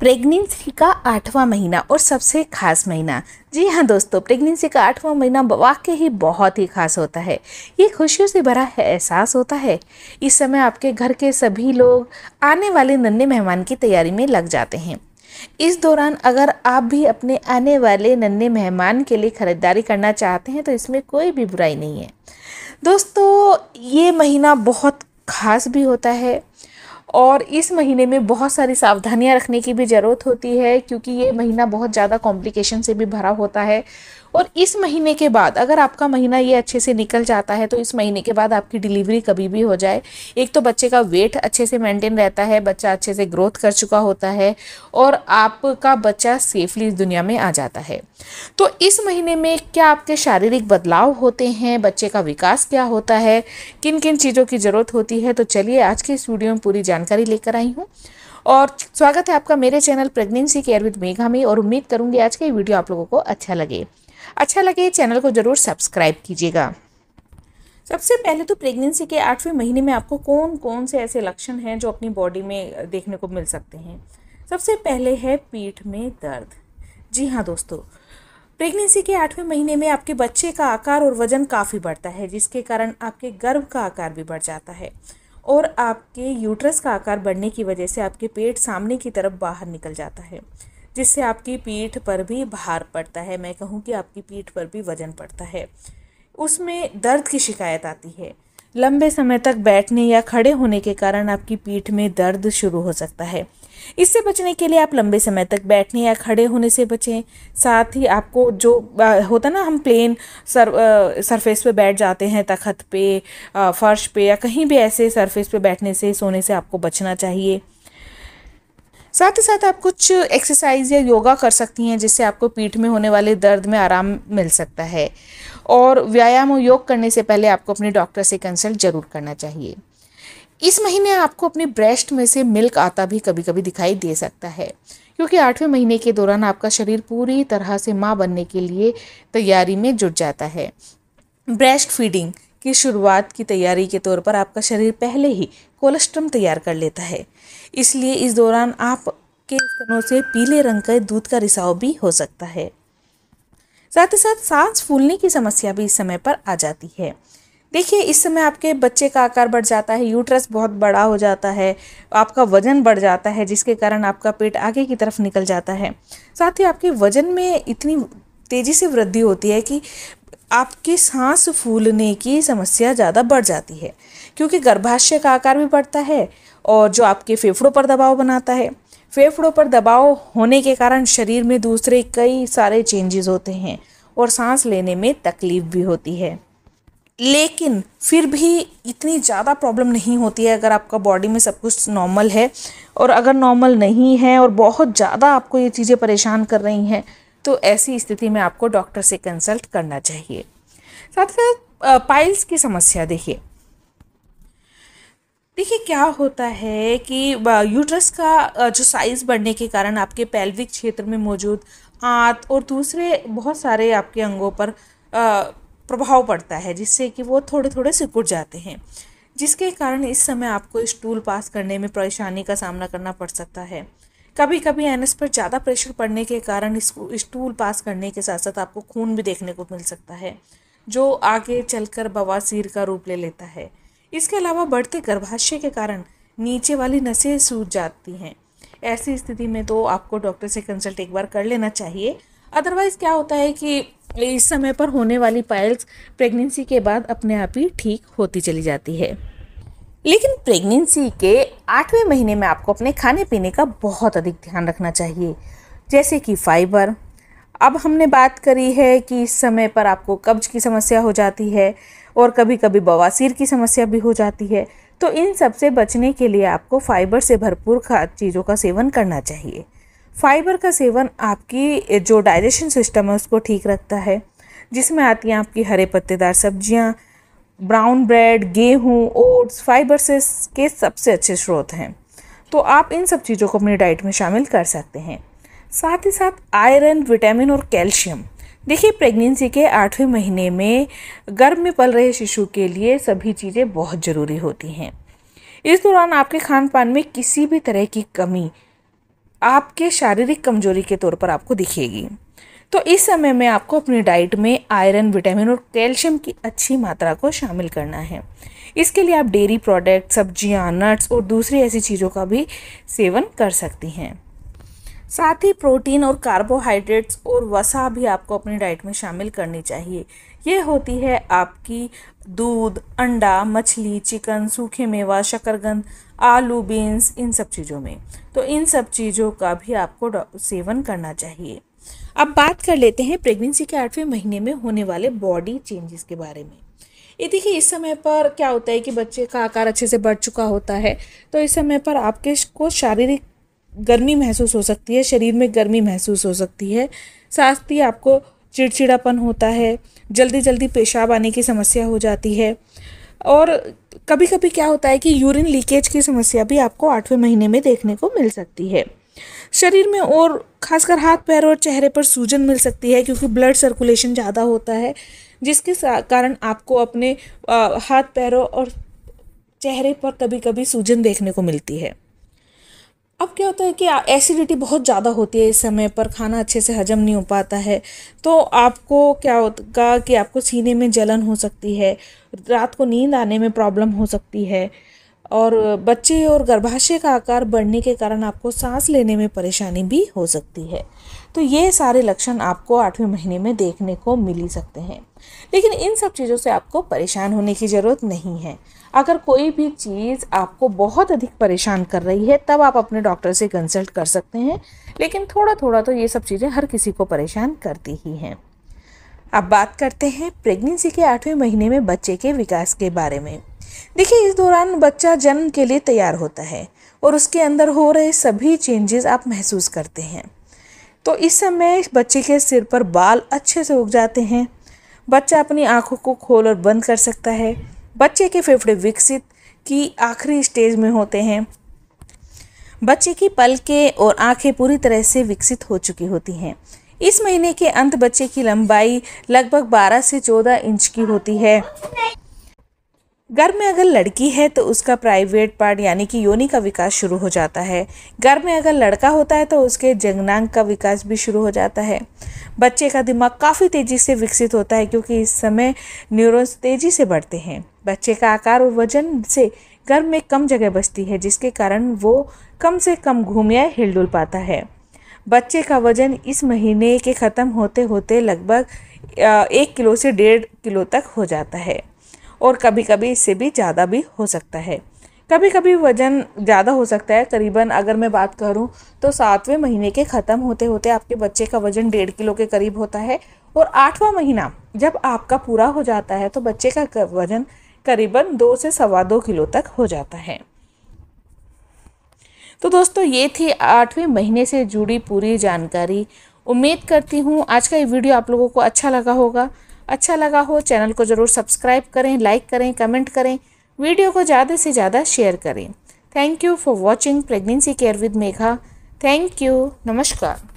pregnancy का आठवां महीना और सबसे खास महीना जी हाँ दोस्तों प्रेगनेंसी का आठवां महीना वाकई ही बहुत ही खास होता है ये खुशियों से भरा एहसास होता है इस समय आपके घर के सभी लोग आने वाले नन्हे मेहमान की तैयारी में लग जाते हैं इस दौरान अगर आप भी अपने आने वाले नन्हे मेहमान के लिए ख़रीदारी करना चाहते हैं तो इसमें कोई भी बुराई नहीं है दोस्तों ये महीना बहुत खास भी होता है और इस महीने में बहुत सारी सावधानियां रखने की भी ज़रूरत होती है क्योंकि ये महीना बहुत ज़्यादा कॉम्प्लिकेशन से भी भरा होता है और इस महीने के बाद अगर आपका महीना ये अच्छे से निकल जाता है तो इस महीने के बाद आपकी डिलीवरी कभी भी हो जाए एक तो बच्चे का वेट अच्छे से मेंटेन रहता है बच्चा अच्छे से ग्रोथ कर चुका होता है और आपका बच्चा सेफली इस दुनिया में आ जाता है तो इस महीने में क्या आपके शारीरिक बदलाव होते हैं बच्चे का विकास क्या होता है किन किन चीज़ों की ज़रूरत होती है तो चलिए आज की इस वीडियो में पूरी जान जानकारी लेकर आई हूँ और स्वागत है आपका मेरे channel pregnancy care with Megha में और उम्मीद करूँगी आज का ये वीडियो आप लोगों को अच्छा लगे अच्छा लगे चैनल को ज़रूर सब्सक्राइब कीजिएगा सबसे पहले तो प्रेगनेंसी के आठवें महीने में आपको कौन कौन से ऐसे लक्षण हैं जो अपनी बॉडी में देखने को मिल सकते हैं सबसे पहले है पीठ में दर्द जी हाँ दोस्तों प्रेगनेंसी के आठवें महीने में आपके बच्चे का आकार और वजन काफ़ी बढ़ता है जिसके कारण आपके गर्भ का आकार भी बढ़ जाता है और आपके यूट्रस का आकार बढ़ने की वजह से आपके पेट सामने की तरफ बाहर निकल जाता है जिससे आपकी पीठ पर भी भार पड़ता है मैं कहूँ कि आपकी पीठ पर भी वजन पड़ता है उसमें दर्द की शिकायत आती है लंबे समय तक बैठने या खड़े होने के कारण आपकी पीठ में दर्द शुरू हो सकता है इससे बचने के लिए आप लंबे समय तक बैठने या खड़े होने से बचें साथ ही आपको जो होता ना हम प्लेन सर सरफेस पे बैठ जाते हैं तखत पे फर्श पे या कहीं भी ऐसे सरफेस पे बैठने से सोने से आपको बचना चाहिए साथ ही साथ आप कुछ एक्सरसाइज या योगा कर सकती हैं जिससे आपको पीठ में होने वाले दर्द में आराम मिल सकता है और व्यायाम और योग करने से पहले आपको अपने डॉक्टर से कंसल्ट जरूर करना चाहिए इस महीने आपको अपने ब्रेस्ट में से मिल्क आता भी कभी कभी दिखाई दे सकता है क्योंकि आठवें महीने के दौरान आपका शरीर पूरी तरह से माँ बनने के लिए तैयारी में जुट जाता है ब्रेस्ट फीडिंग की शुरुआत की तैयारी के तौर पर आपका शरीर पहले ही कोलेस्ट्रम तैयार कर लेता है इसलिए इस दौरान आप के स्तनों से पीले रंग के दूध का रिसाव भी हो सकता है साथ ही साथ सांस फूलने की समस्या भी इस समय पर आ जाती है देखिए इस समय आपके बच्चे का आकार बढ़ जाता है यूट्रस बहुत बड़ा हो जाता है आपका वजन बढ़ जाता है जिसके कारण आपका पेट आगे की तरफ निकल जाता है साथ ही आपके वजन में इतनी तेज़ी से वृद्धि होती है कि आपकी सांस फूलने की समस्या ज़्यादा बढ़ जाती है क्योंकि गर्भाशय का आकार भी बढ़ता है और जो आपके फेफड़ों पर दबाव बनाता है फेफड़ों पर दबाव होने के कारण शरीर में दूसरे कई सारे चेंजेस होते हैं और सांस लेने में तकलीफ भी होती है लेकिन फिर भी इतनी ज़्यादा प्रॉब्लम नहीं होती है अगर आपका बॉडी में सब कुछ नॉर्मल है और अगर नॉर्मल नहीं है और बहुत ज़्यादा आपको ये चीज़ें परेशान कर रही हैं तो ऐसी स्थिति में आपको डॉक्टर से कंसल्ट करना चाहिए साथ साथ पाइल्स की समस्या देखिए देखिए क्या होता है कि यूट्रस का जो साइज़ बढ़ने के कारण आपके पैल्विक क्षेत्र में मौजूद आंत और दूसरे बहुत सारे आपके अंगों पर प्रभाव पड़ता है जिससे कि वो थोड़े थोड़े सिकुड़ जाते हैं जिसके कारण इस समय आपको स्टूल पास करने में परेशानी का सामना करना पड़ सकता है कभी कभी एनएस पर ज़्यादा प्रेशर पड़ने के कारण इस स्टूल पास करने के साथ साथ आपको खून भी देखने को मिल सकता है जो आगे चलकर बवासीर का रूप ले लेता है इसके अलावा बढ़ते गर्भाशय के कारण नीचे वाली नसें सूज जाती हैं ऐसी स्थिति में तो आपको डॉक्टर से कंसल्ट एक बार कर लेना चाहिए अदरवाइज़ क्या होता है कि इस समय पर होने वाली पायल्स प्रेगनेंसी के बाद अपने आप ही ठीक होती चली जाती है लेकिन प्रेगनेंसी के आठवें महीने में आपको अपने खाने पीने का बहुत अधिक ध्यान रखना चाहिए जैसे कि फाइबर अब हमने बात करी है कि इस समय पर आपको कब्ज की समस्या हो जाती है और कभी कभी बवासीर की समस्या भी हो जाती है तो इन सब से बचने के लिए आपको फाइबर से भरपूर चीज़ों का सेवन करना चाहिए फाइबर का सेवन आपकी जो डाइजेशन सिस्टम है उसको ठीक रखता है जिसमें आती हैं आपकी हरे पत्तेदार सब्जियां, ब्राउन ब्रेड गेहूं, ओट्स फाइबर से के सबसे अच्छे स्रोत हैं तो आप इन सब चीज़ों को अपनी डाइट में शामिल कर सकते हैं साथ ही साथ आयरन विटामिन और कैल्शियम देखिए प्रेगनेंसी के आठवें महीने में गर्भ में पल रहे शिशु के लिए सभी चीज़ें बहुत ज़रूरी होती हैं इस दौरान आपके खान पान में किसी भी तरह की कमी आपके शारीरिक कमजोरी के तौर पर आपको दिखेगी तो इस समय में आपको अपनी डाइट में आयरन विटामिन और कैल्शियम की अच्छी मात्रा को शामिल करना है इसके लिए आप डेयरी प्रोडक्ट सब्जियां नट्स और दूसरी ऐसी चीज़ों का भी सेवन कर सकती हैं साथ ही प्रोटीन और कार्बोहाइड्रेट्स और वसा भी आपको अपनी डाइट में शामिल करनी चाहिए ये होती है आपकी दूध अंडा मछली चिकन सूखे मेवा शकरगंद आलू बीन्स इन सब चीज़ों में तो इन सब चीज़ों का भी आपको सेवन करना चाहिए अब बात कर लेते हैं प्रेगनेंसी के आठवें महीने में होने वाले बॉडी चेंजेस के बारे में ये देखिए इस समय पर क्या होता है कि बच्चे का आकार अच्छे से बढ़ चुका होता है तो इस समय पर आपके को शारीरिक गर्मी महसूस हो सकती है शरीर में गर्मी महसूस हो सकती है साथ ही आपको चिड़चिड़ापन होता है जल्दी जल्दी पेशाब आने की समस्या हो जाती है और कभी कभी क्या होता है कि यूरिन लीकेज की समस्या भी आपको आठवें महीने में देखने को मिल सकती है शरीर में और खासकर हाथ पैर और चेहरे पर सूजन मिल सकती है क्योंकि ब्लड सर्कुलेशन ज़्यादा होता है जिसके कारण आपको अपने हाथ पैरों और चेहरे पर कभी कभी सूजन देखने को मिलती है अब क्या होता है कि एसिडिटी बहुत ज़्यादा होती है इस समय पर खाना अच्छे से हजम नहीं हो पाता है तो आपको क्या होगा कि आपको सीने में जलन हो सकती है रात को नींद आने में प्रॉब्लम हो सकती है और बच्चे और गर्भाशय का आकार बढ़ने के कारण आपको सांस लेने में परेशानी भी हो सकती है तो ये सारे लक्षण आपको आठवें महीने में देखने को मिल सकते हैं लेकिन इन सब चीज़ों से आपको परेशान होने की ज़रूरत नहीं है अगर कोई भी चीज़ आपको बहुत अधिक परेशान कर रही है तब आप अपने डॉक्टर से कंसल्ट कर सकते हैं लेकिन थोड़ा थोड़ा तो ये सब चीज़ें हर किसी को परेशान करती ही हैं अब बात करते हैं प्रेगनेंसी के आठवें महीने में बच्चे के विकास के बारे में देखिए इस दौरान बच्चा जन्म के लिए तैयार होता है और उसके अंदर हो रहे सभी चेंजेस आप महसूस करते हैं तो इस समय बच्चे के सिर पर बाल अच्छे से उग जाते हैं बच्चा अपनी आँखों को खोल और बंद कर सकता है बच्चे के फेफड़े विकसित की आखिरी स्टेज में होते हैं बच्चे की पलकें और आंखें पूरी तरह से विकसित हो चुकी होती हैं इस महीने के अंत बच्चे की लंबाई लगभग 12 से 14 इंच की होती है घर में अगर लड़की है तो उसका प्राइवेट पार्ट यानी कि योनि का विकास शुरू हो जाता है घर में अगर लड़का होता है तो उसके जंगनांग का विकास भी शुरू हो जाता है बच्चे का दिमाग काफ़ी तेज़ी से विकसित होता है क्योंकि इस समय न्यूरोन्स तेज़ी से बढ़ते हैं बच्चे का आकार और वजन से गर्भ में कम जगह बचती है जिसके कारण वो कम से कम घूम या हिलडुल पाता है बच्चे का वजन इस महीने के ख़त्म होते होते लगभग एक किलो से डेढ़ किलो तक हो जाता है और कभी कभी इससे भी ज़्यादा भी हो सकता है कभी कभी वज़न ज़्यादा हो सकता है करीबन अगर मैं बात करूं तो सातवें महीने के ख़त्म होते होते आपके बच्चे का वज़न डेढ़ किलो के करीब होता है और आठवां महीना जब आपका पूरा हो जाता है तो बच्चे का वज़न करीबन दो से सवा दो किलो तक हो जाता है तो दोस्तों ये थी आठवें महीने से जुड़ी पूरी जानकारी उम्मीद करती हूँ आज का ये वीडियो आप लोगों को अच्छा लगा होगा अच्छा लगा हो चैनल को ज़रूर सब्सक्राइब करें लाइक करें कमेंट करें वीडियो को ज़्यादा से ज़्यादा शेयर करें thank you for watching pregnancy care with Megha thank you नमस्कार